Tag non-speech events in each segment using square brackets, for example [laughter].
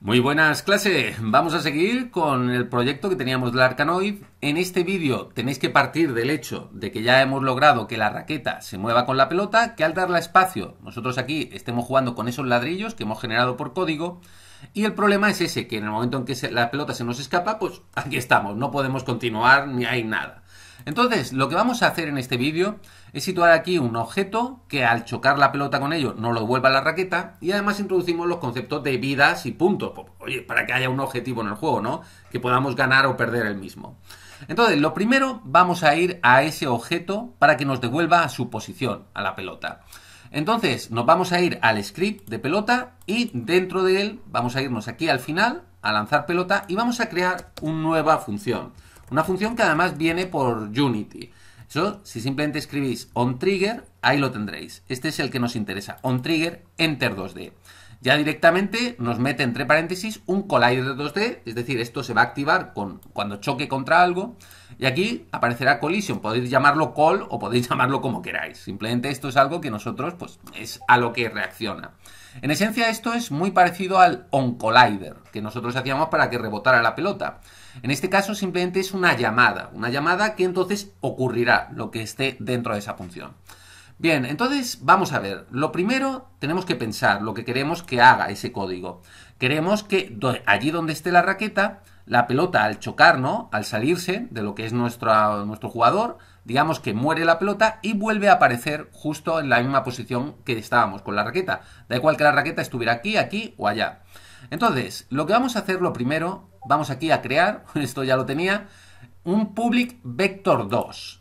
Muy buenas clase, vamos a seguir con el proyecto que teníamos del Arcanoid. En este vídeo tenéis que partir del hecho de que ya hemos logrado que la raqueta se mueva con la pelota, que al darle espacio nosotros aquí estemos jugando con esos ladrillos que hemos generado por código y el problema es ese, que en el momento en que la pelota se nos escapa, pues aquí estamos, no podemos continuar ni hay nada. Entonces, lo que vamos a hacer en este vídeo es situar aquí un objeto que al chocar la pelota con ello no lo vuelva la raqueta y además introducimos los conceptos de vidas y puntos, pues, oye, para que haya un objetivo en el juego, ¿no? Que podamos ganar o perder el mismo. Entonces, lo primero vamos a ir a ese objeto para que nos devuelva a su posición, a la pelota. Entonces, nos vamos a ir al script de pelota y dentro de él vamos a irnos aquí al final, a lanzar pelota y vamos a crear una nueva función. Una función que además viene por Unity. Eso, si simplemente escribís onTrigger, ahí lo tendréis. Este es el que nos interesa, onTrigger, enter 2D ya directamente nos mete entre paréntesis un collider 2D, es decir, esto se va a activar con, cuando choque contra algo, y aquí aparecerá collision, podéis llamarlo call o podéis [laughs] llamarlo como queráis, simplemente esto es algo que nosotros, pues, es a lo que reacciona. En esencia esto es muy parecido al on collider, que nosotros hacíamos para que rebotara la pelota. En este caso simplemente es una llamada, una llamada que entonces ocurrirá lo que esté dentro de esa función. Bien, entonces vamos a ver. Lo primero tenemos que pensar lo que queremos que haga ese código. Queremos que allí donde esté la raqueta, la pelota al chocar, ¿no? Al salirse de lo que es nuestro, nuestro jugador, digamos que muere la pelota y vuelve a aparecer justo en la misma posición que estábamos con la raqueta. Da igual que la raqueta estuviera aquí, aquí o allá. Entonces, lo que vamos a hacer lo primero, vamos aquí a crear, [laughs] esto ya lo tenía, un public vector 2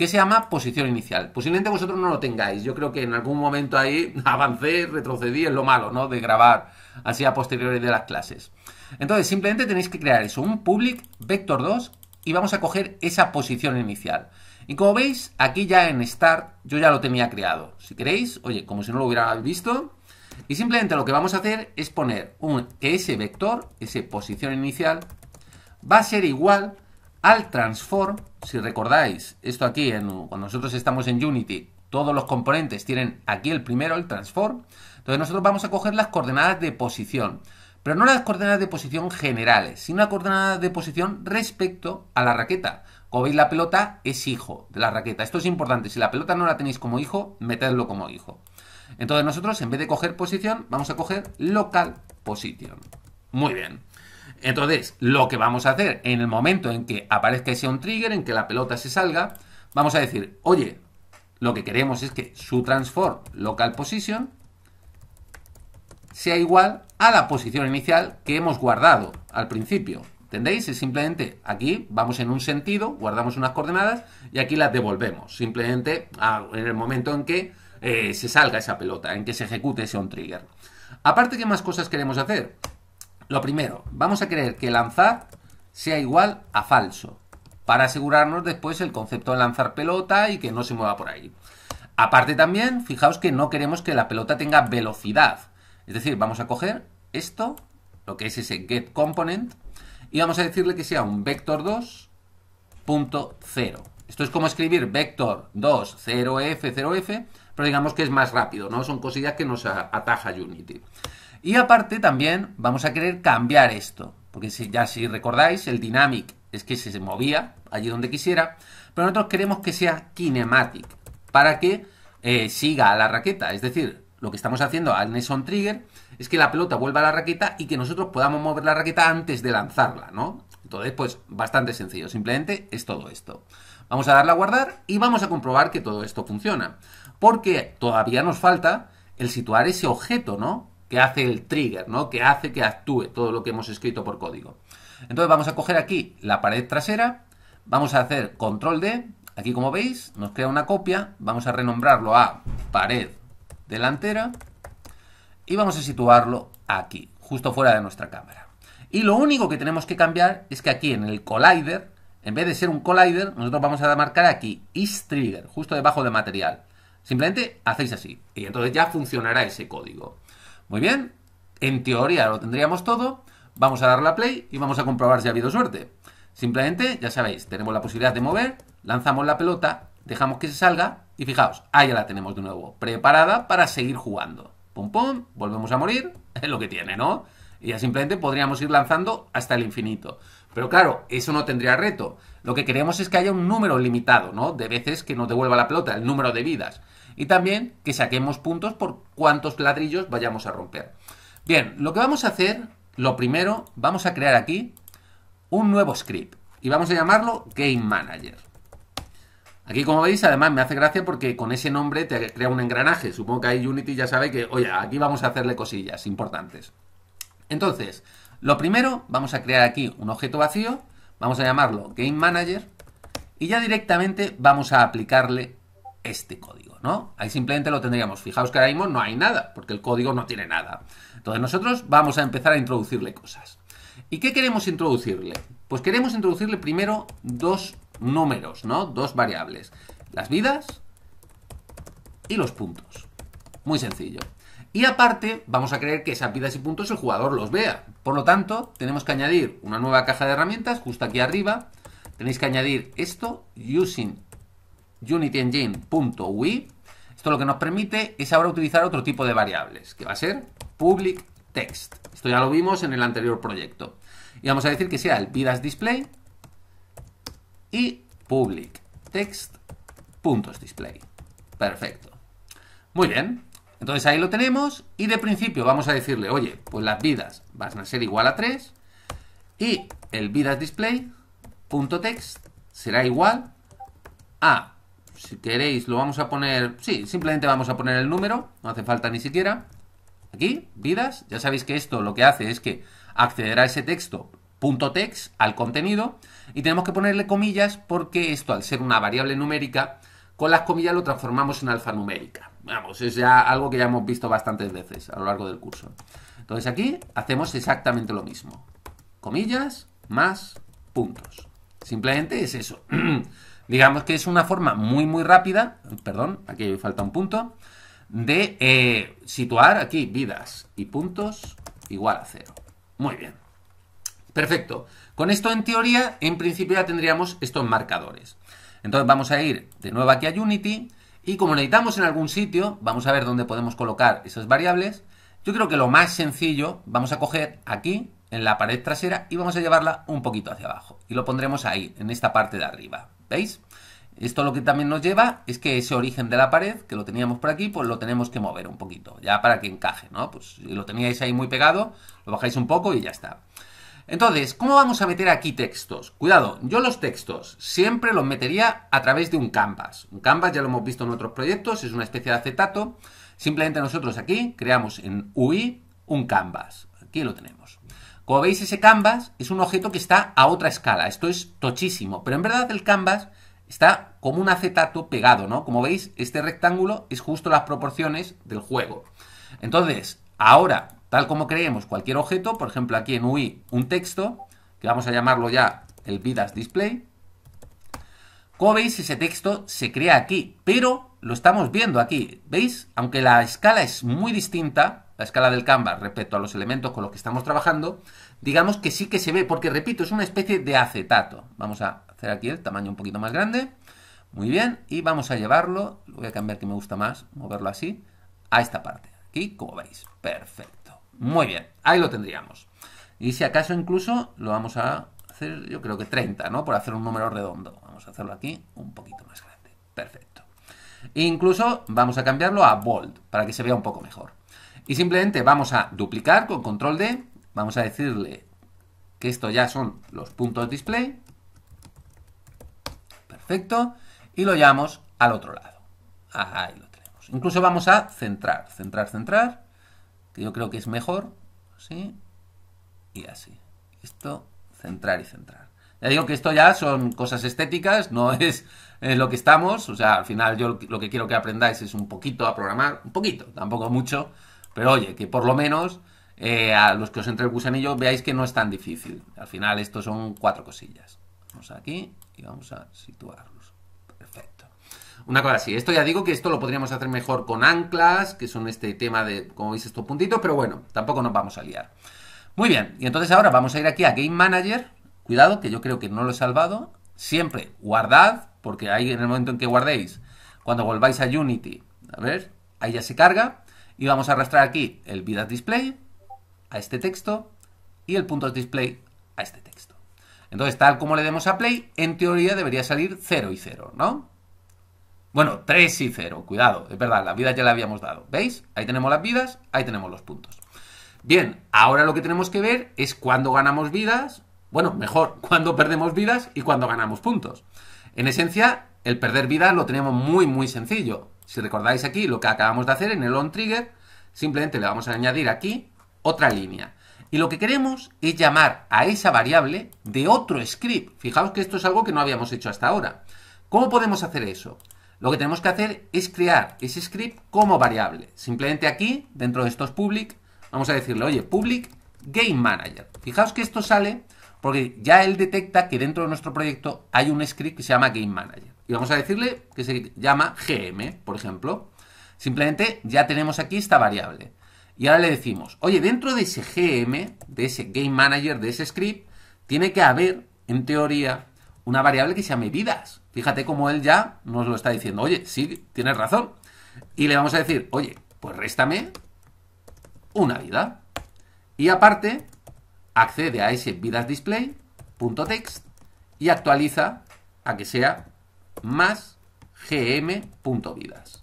que se llama posición inicial. Posiblemente vosotros no lo tengáis. Yo creo que en algún momento ahí [laughs] avancé, retrocedí, es lo malo, ¿no? De grabar así a posteriores de las clases. Entonces, simplemente tenéis que crear eso, un public vector 2 y vamos a coger esa posición inicial. Y como veis, aquí ya en start yo ya lo tenía creado. Si queréis, oye, como si no lo hubieran visto. Y simplemente lo que vamos a hacer es poner un, que ese vector, ese posición inicial, va a ser igual a al transform, si recordáis, esto aquí, cuando nosotros estamos en Unity, todos los componentes tienen aquí el primero, el transform. Entonces nosotros vamos a coger las coordenadas de posición, pero no las coordenadas de posición generales, sino las coordenadas de posición respecto a la raqueta. Como veis, la pelota es hijo de la raqueta. Esto es importante. Si la pelota no la tenéis como hijo, metedlo como hijo. Entonces nosotros, en vez de coger posición, vamos a coger local position. Muy bien. Entonces, lo que vamos a hacer en el momento en que aparezca ese un trigger, en que la pelota se salga, vamos a decir, oye, lo que queremos es que su transform local position sea igual a la posición inicial que hemos guardado al principio. ¿Entendéis? Es simplemente aquí vamos en un sentido, guardamos unas coordenadas y aquí las devolvemos. Simplemente ah, en el momento en que eh, se salga esa pelota, en que se ejecute ese un trigger. Aparte, ¿qué más cosas queremos hacer? Lo primero, vamos a querer que lanzar sea igual a falso, para asegurarnos después el concepto de lanzar pelota y que no se mueva por ahí. Aparte también, fijaos que no queremos que la pelota tenga velocidad. Es decir, vamos a coger esto, lo que es ese get component, y vamos a decirle que sea un vector 2.0. Esto es como escribir vector 20 0f, 0f, pero digamos que es más rápido, ¿no? Son cosillas que nos ataja Unity. Y aparte también vamos a querer cambiar esto, porque ya si recordáis, el dynamic es que se movía allí donde quisiera, pero nosotros queremos que sea kinematic, para que eh, siga la raqueta, es decir, lo que estamos haciendo al Nesson Trigger es que la pelota vuelva a la raqueta y que nosotros podamos mover la raqueta antes de lanzarla, ¿no? Entonces, pues bastante sencillo, simplemente es todo esto. Vamos a darle a guardar y vamos a comprobar que todo esto funciona, porque todavía nos falta el situar ese objeto, ¿no? que hace el trigger, ¿no? Que hace que actúe todo lo que hemos escrito por código. Entonces vamos a coger aquí la pared trasera, vamos a hacer control D, aquí como veis nos crea una copia, vamos a renombrarlo a pared delantera y vamos a situarlo aquí, justo fuera de nuestra cámara. Y lo único que tenemos que cambiar es que aquí en el collider, en vez de ser un collider, nosotros vamos a marcar aquí is trigger, justo debajo de material. Simplemente hacéis así y entonces ya funcionará ese código. Muy bien, en teoría lo tendríamos todo. Vamos a darle a play y vamos a comprobar si ha habido suerte. Simplemente, ya sabéis, tenemos la posibilidad de mover, lanzamos la pelota, dejamos que se salga y fijaos, ahí ya la tenemos de nuevo, preparada para seguir jugando. Pum pum, volvemos a morir, [laughs] es lo que tiene, ¿no? Y ya simplemente podríamos ir lanzando hasta el infinito. Pero claro, eso no tendría reto. Lo que queremos es que haya un número limitado, ¿no? De veces que nos devuelva la pelota, el número de vidas. Y también que saquemos puntos por cuántos ladrillos vayamos a romper. Bien, lo que vamos a hacer, lo primero, vamos a crear aquí un nuevo script. Y vamos a llamarlo Game Manager. Aquí, como veis, además me hace gracia porque con ese nombre te crea un engranaje. Supongo que ahí Unity ya sabe que, oye, aquí vamos a hacerle cosillas importantes. Entonces, lo primero, vamos a crear aquí un objeto vacío vamos a llamarlo Game Manager, y ya directamente vamos a aplicarle este código, ¿no? Ahí simplemente lo tendríamos. Fijaos que ahora mismo no hay nada, porque el código no tiene nada. Entonces nosotros vamos a empezar a introducirle cosas. ¿Y qué queremos introducirle? Pues queremos introducirle primero dos números, ¿no? Dos variables. Las vidas y los puntos. Muy sencillo. Y aparte, vamos a creer que esas vidas y puntos el jugador los vea. Por lo tanto, tenemos que añadir una nueva caja de herramientas, justo aquí arriba. Tenéis que añadir esto, using unityengine.ui. Esto lo que nos permite es ahora utilizar otro tipo de variables, que va a ser public text. Esto ya lo vimos en el anterior proyecto. Y vamos a decir que sea el vidas display y public text puntos display. Perfecto. Muy bien. Entonces ahí lo tenemos y de principio vamos a decirle, oye, pues las vidas van a ser igual a 3 y el vidas display text será igual a, si queréis lo vamos a poner, sí, simplemente vamos a poner el número, no hace falta ni siquiera, aquí, vidas, ya sabéis que esto lo que hace es que accederá a ese texto punto text al contenido y tenemos que ponerle comillas porque esto al ser una variable numérica, con las comillas lo transformamos en alfanumérica. Vamos, es ya algo que ya hemos visto bastantes veces a lo largo del curso. Entonces aquí hacemos exactamente lo mismo. Comillas más puntos. Simplemente es eso. [clears throat] Digamos que es una forma muy, muy rápida, perdón, aquí falta un punto, de eh, situar aquí vidas y puntos igual a cero. Muy bien. Perfecto. Con esto, en teoría, en principio ya tendríamos estos marcadores. Entonces vamos a ir de nuevo aquí a Unity y como necesitamos en algún sitio, vamos a ver dónde podemos colocar esas variables. Yo creo que lo más sencillo, vamos a coger aquí, en la pared trasera, y vamos a llevarla un poquito hacia abajo. Y lo pondremos ahí, en esta parte de arriba. ¿Veis? Esto lo que también nos lleva es que ese origen de la pared, que lo teníamos por aquí, pues lo tenemos que mover un poquito, ya para que encaje, ¿no? Pues si lo teníais ahí muy pegado, lo bajáis un poco y ya está. Entonces, ¿cómo vamos a meter aquí textos? Cuidado, yo los textos siempre los metería a través de un canvas. Un canvas ya lo hemos visto en otros proyectos, es una especie de acetato. Simplemente nosotros aquí creamos en UI un canvas. Aquí lo tenemos. Como veis, ese canvas es un objeto que está a otra escala. Esto es tochísimo, pero en verdad el canvas está como un acetato pegado, ¿no? Como veis, este rectángulo es justo las proporciones del juego. Entonces, ahora Tal como creemos cualquier objeto, por ejemplo aquí en UI un texto, que vamos a llamarlo ya el vidas display. Como veis, ese texto se crea aquí, pero lo estamos viendo aquí. ¿Veis? Aunque la escala es muy distinta, la escala del Canvas respecto a los elementos con los que estamos trabajando, digamos que sí que se ve, porque repito, es una especie de acetato. Vamos a hacer aquí el tamaño un poquito más grande. Muy bien, y vamos a llevarlo, lo voy a cambiar que me gusta más, moverlo así, a esta parte. Aquí, como veis, perfecto. Muy bien, ahí lo tendríamos. Y si acaso incluso lo vamos a hacer, yo creo que 30, ¿no? Por hacer un número redondo. Vamos a hacerlo aquí un poquito más grande. Perfecto. incluso vamos a cambiarlo a bold, para que se vea un poco mejor. Y simplemente vamos a duplicar con control D, vamos a decirle que esto ya son los puntos de display. Perfecto. Y lo llamamos al otro lado. Ahí lo tenemos. Incluso vamos a centrar, centrar, centrar que yo creo que es mejor, ¿sí? Y así. Esto, centrar y centrar. Ya digo que esto ya son cosas estéticas, no [laughs] es, lo que estamos. O sea, al final yo lo que quiero que aprendáis es un poquito a programar, un poquito, tampoco mucho, pero oye, que por lo menos eh, a los que os entre el gusanillo veáis que no es tan difícil. Al final esto son cuatro cosillas. Vamos aquí y vamos a situarlo. Una cosa así. Esto ya digo que esto lo podríamos hacer mejor con anclas, que son este tema de, como veis, estos puntitos, pero bueno, tampoco nos vamos a liar. Muy bien, y entonces ahora vamos a ir aquí a Game Manager. Cuidado, que yo creo que no lo he salvado. Siempre guardad, porque ahí en el momento en que guardéis, cuando volváis a Unity, a ver, ahí ya se carga. Y vamos a arrastrar aquí el Vida Display a este texto y el puntos display a este texto. Entonces, tal como le demos a play, en teoría debería salir 0 y 0, ¿no? Bueno, 3 y 0, cuidado, es verdad, la vida ya la habíamos dado. ¿Veis? Ahí tenemos las vidas, ahí tenemos los puntos. Bien, ahora lo que tenemos que ver es cuándo ganamos vidas, bueno, mejor, [laughs] cuándo perdemos vidas y cuándo ganamos puntos. En esencia, el perder vidas lo tenemos muy, muy sencillo. Si recordáis aquí lo que acabamos de hacer en el on trigger, simplemente le vamos a añadir aquí otra línea. Y lo que queremos es llamar a esa variable de otro script. Fijaos que esto es algo que no habíamos hecho hasta ahora. ¿Cómo podemos hacer eso? Lo que tenemos que hacer es crear ese script como variable. Simplemente aquí, dentro de estos public, vamos a decirle, oye, public game manager. Fijaos que esto sale porque ya él detecta que dentro de nuestro proyecto hay un script que se llama game manager. Y vamos a decirle que se llama GM, por ejemplo. Simplemente ya tenemos aquí esta variable. Y ahora le decimos, oye, dentro de ese GM, de ese game manager, de ese script, tiene que haber, en teoría, una variable que se llame vidas. Fíjate cómo él ya nos lo está diciendo. Oye, sí, tienes razón. Y le vamos a decir, oye, pues réstame una vida. Y aparte, accede a ese vidas display.text y actualiza a que sea más gm.vidas.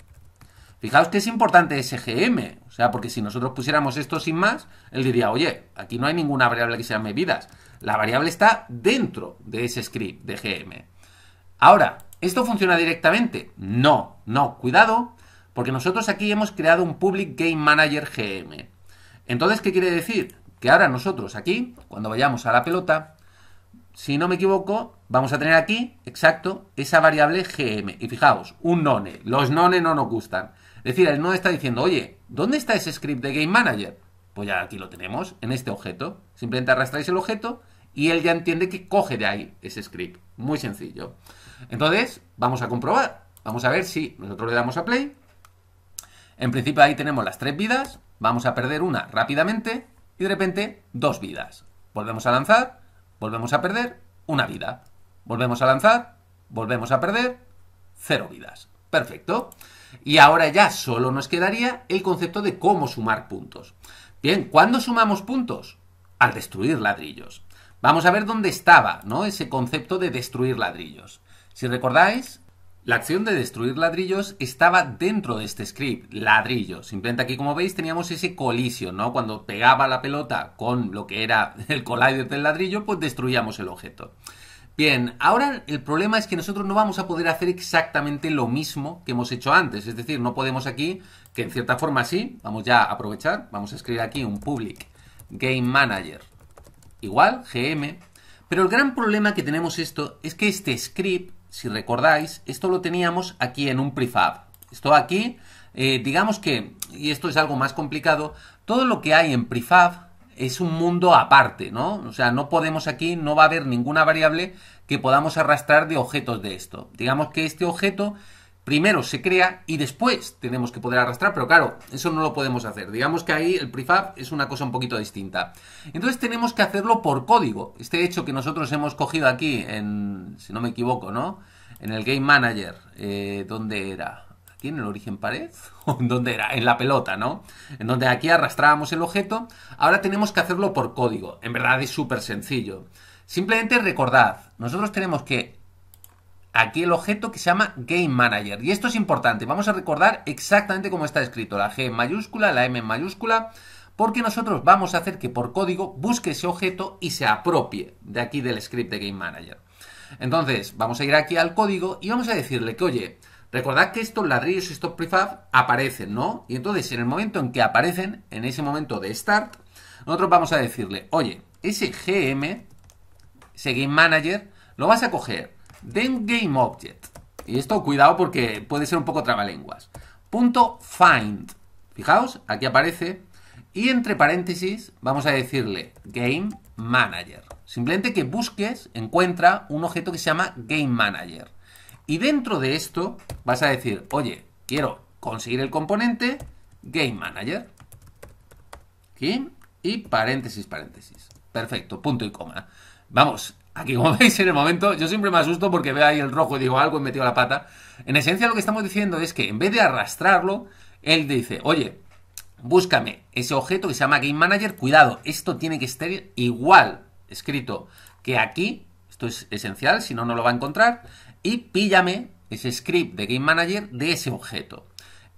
Fijaos que es importante ese gm, o sea, porque si nosotros pusiéramos esto sin más, él diría, oye, aquí no hay ninguna variable que se llame vidas. La variable está dentro de ese script de gm. Ahora, ¿esto funciona directamente? No, no, cuidado, porque nosotros aquí hemos creado un Public Game Manager GM. Entonces, ¿qué quiere decir? Que ahora nosotros aquí, cuando vayamos a la pelota, si no me equivoco, vamos a tener aquí, exacto, esa variable gm. Y fijaos, un none. Los none no nos gustan. Es decir, el no está diciendo, oye, ¿dónde está ese script de Game Manager? Pues ya aquí lo tenemos, en este objeto. Simplemente arrastráis el objeto y él ya entiende que coge de ahí ese script. Muy sencillo. Entonces, vamos a comprobar. Vamos a ver si nosotros le damos a play. En principio ahí tenemos las tres vidas. Vamos a perder una rápidamente y de repente dos vidas. Volvemos a lanzar, volvemos a perder una vida. Volvemos a lanzar, volvemos a perder cero vidas. Perfecto. Y ahora ya solo nos quedaría el concepto de cómo sumar puntos. Bien, ¿cuándo sumamos puntos? Al destruir ladrillos. Vamos a ver dónde estaba, ¿no? Ese concepto de destruir ladrillos. Si recordáis, la acción de destruir ladrillos estaba dentro de este script, ladrillos. Simplemente aquí, como veis, teníamos ese colisión, ¿no? Cuando pegaba la pelota con lo que era [laughs] el collider del ladrillo, pues destruíamos el objeto. Bien, ahora el problema es que nosotros no vamos a poder hacer exactamente lo mismo que hemos hecho antes. Es decir, no podemos aquí, que en cierta forma sí, vamos ya a aprovechar, vamos a escribir aquí un public game manager igual, gm. Pero el gran problema que tenemos esto es que este script si recordáis, esto lo teníamos aquí en un prefab. Esto aquí, eh, digamos que, y esto es algo más complicado, todo lo que hay en prefab es un mundo aparte, ¿no? O sea, no podemos aquí, no va a haber ninguna variable que podamos arrastrar de objetos de esto. Digamos que este objeto primero se crea y después tenemos que poder arrastrar, pero claro, eso no lo podemos hacer. Digamos que ahí el prefab es una cosa un poquito distinta. Entonces tenemos que hacerlo por código. Este hecho que nosotros hemos cogido aquí en, si no me equivoco, ¿no? En el Game Manager, eh, ¿dónde era? ¿Aquí en el origen pared? [laughs] ¿O dónde era? En la pelota, ¿no? En donde aquí arrastrábamos el objeto. Ahora tenemos que hacerlo por código. En verdad es súper sencillo. Simplemente recordad, nosotros tenemos que aquí el objeto que se llama Game Manager. Y esto es importante, vamos a recordar exactamente cómo está escrito, la G en mayúscula, la M en mayúscula, porque nosotros vamos a hacer que por código busque ese objeto y se apropie de aquí del script de Game Manager. Entonces, vamos a ir aquí al código y vamos a decirle que, oye, recordad que estos ladrillos y estos prefab aparecen, ¿no? Y entonces, en el momento en que aparecen, en ese momento de start, nosotros vamos a decirle, oye, ese GM, ese GameManager lo vas a coger object Y esto, cuidado porque puede ser un poco trabalenguas. Punto find. Fijaos, aquí aparece. Y entre paréntesis vamos a decirle Game Manager. Simplemente que busques, encuentra un objeto que se llama Game Manager. Y dentro de esto vas a decir, oye, quiero conseguir el componente Game Manager. y paréntesis, paréntesis. Perfecto, punto y coma. Vamos, Aquí, como [laughs] veis en el momento, yo siempre me asusto porque veo ahí el rojo y digo algo he metido la pata. En esencia lo que estamos diciendo es que en vez de arrastrarlo, él dice, oye, búscame ese objeto que se llama Game Manager, cuidado, esto tiene que estar igual escrito que aquí, esto es esencial, si no, no lo va a encontrar, y píllame ese script de Game Manager de ese objeto.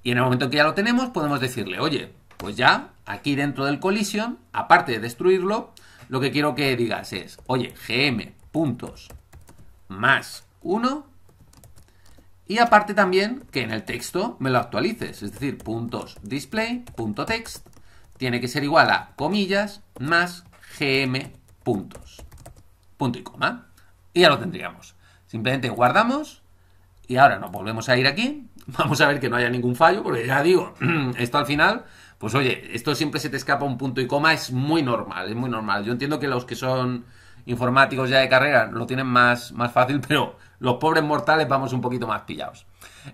Y en el momento en que ya lo tenemos, podemos decirle, oye, pues ya, aquí dentro del collision, aparte de destruirlo, lo que quiero que digas es, oye, gm puntos más 1 y aparte también que en el texto me lo actualices, es decir, puntos display, punto text, tiene que ser igual a comillas más gm puntos, punto y coma, y ya lo tendríamos. Simplemente guardamos y ahora nos volvemos a ir aquí, [laughs] vamos a ver que no haya ningún fallo, porque ya digo, [clears throat] esto al final pues oye, esto siempre se te escapa un punto y coma, es muy normal, es muy normal. Yo entiendo que los que son informáticos ya de carrera lo tienen más, más fácil, [laughs] pero los pobres mortales vamos un poquito más pillados.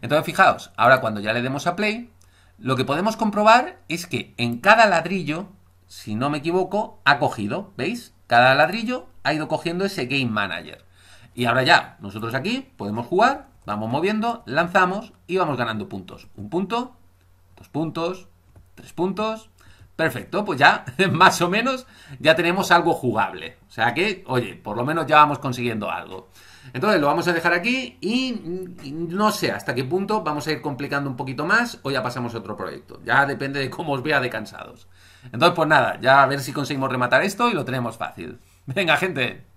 Entonces, fijaos, ahora cuando ya le demos a play, lo que podemos comprobar es que en cada ladrillo, si no me equivoco, ha cogido, ¿veis? Cada ladrillo ha ido cogiendo ese Game Manager. Y ahora ya, nosotros aquí podemos jugar, vamos moviendo, lanzamos y vamos ganando puntos. Un punto, dos puntos, Tres puntos. Perfecto, pues ya, [laughs] más o menos, ya tenemos algo jugable. O sea que, oye, por lo menos ya vamos consiguiendo algo. Entonces lo vamos a dejar aquí y mm, no sé hasta qué punto vamos a ir complicando un poquito más o ya pasamos a otro proyecto. Ya depende de cómo os vea de cansados. Entonces, pues nada, ya a ver si conseguimos rematar esto y lo tenemos fácil. Venga, gente.